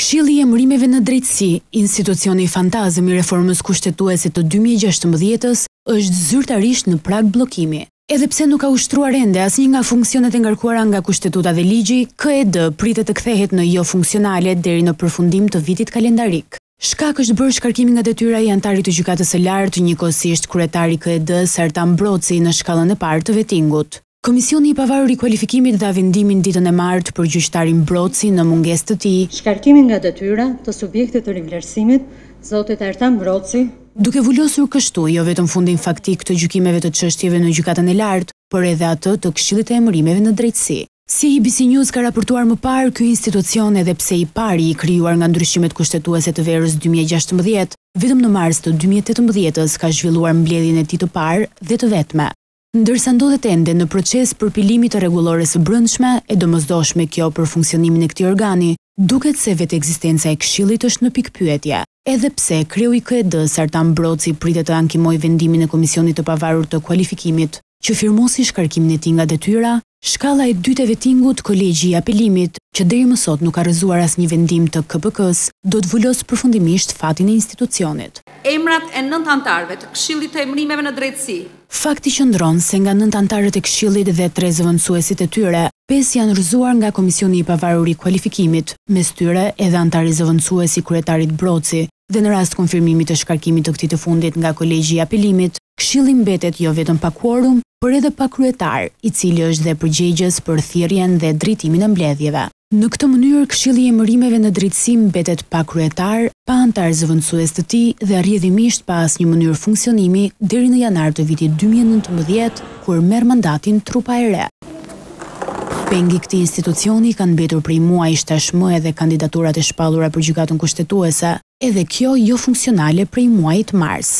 Këshilli i Emërimeve në Drejtësi, institucioni fantazëm i reformës kushtetuese të 2016-s, është zyrtarisht në prag bllokimi. Edhe pse nuk ka ushtruar ende asnjë nga funksionet e ngarkuara nga Kushtetuta dhe Ligji, KED pritet të kthehet në jo funksionale deri në përfundim të vitit kalendarik. Shkak është bërë shkarkimi nga detyra i antarit të gjykatës së lartë, njëkosisht kryetari i KED-s Artan Broci në shkallën e parë të vetingut. Komisioni i pavarur i kualifikimit dhe avendimin ditën e martë për gjyqtarin Broci në munges të ti. shkarkimin nga të tyra të subjektit të rivlerësimit, zotit Artan Broci. Duke vullosur kështu, jo vetën fundin faktik të gjykimeve të qështjeve në gjykatën e lartë, për edhe atë të këshillit e emërimeve në drejtësi. Si i BC News ka raportuar më parë, kjo institucion edhe pse i pari i kryuar nga ndryshimet kushtetuese të verës 2016, vetëm në mars të 2018 ka zhvilluar mbledhin e ti të parë dhe të vetme. Ndërsa ndodhet ende në proces për pilimit të regulores së brëndshme, e domëzdoshme kjo për funksionimin e këti organi, duket se vetë eksistenca e këshillit është në pikpyetja, edhe pse kreu i KED Sartan Broci pritet të ankimoj vendimin e Komisionit të Pavarur të Kualifikimit, që firmosi shkarkimin e tinga nga detyra Shkalla e dyte vetingut kolegji i apelimit, që dhejë mësot nuk arëzuar as një vendim të KPK-s, do të vullosë përfundimisht fatin e institucionit. Emrat e nëndë antarëve të kshillit të emrimeve në drejtësi. Fakti që ndronë se nga nëndë antarë të kshillit dhe tre zëvënsuesit e tyre, pes janë rëzuar nga Komisioni i Pavaruri Kualifikimit, mes tyre edhe antarë i zëvënsuesi kuretarit Broci, dhe në rast konfirmimit të shkarkimit të këti të fundit nga kolegji i apelimit, këshillin betet jo vetëm pa quorum, për edhe pa kryetar, i cili është dhe përgjegjës për thirrjen dhe drejtimin e mbledhjeve. Në këtë mënyrë, këshilli i emërimeve në drejtësi mbetet pa kryetar, pa antar zëvendësues të tij dhe rrjedhimisht pa asnjë mënyrë funksionimi deri në janar të vitit 2019, kur merr mandatin trupa e re. Pengi këti institucioni kanë betur prej muaj i shtashmë edhe kandidaturat e shpalura për gjykatën kushtetuese, edhe kjo jo funksionale prej muajit mars.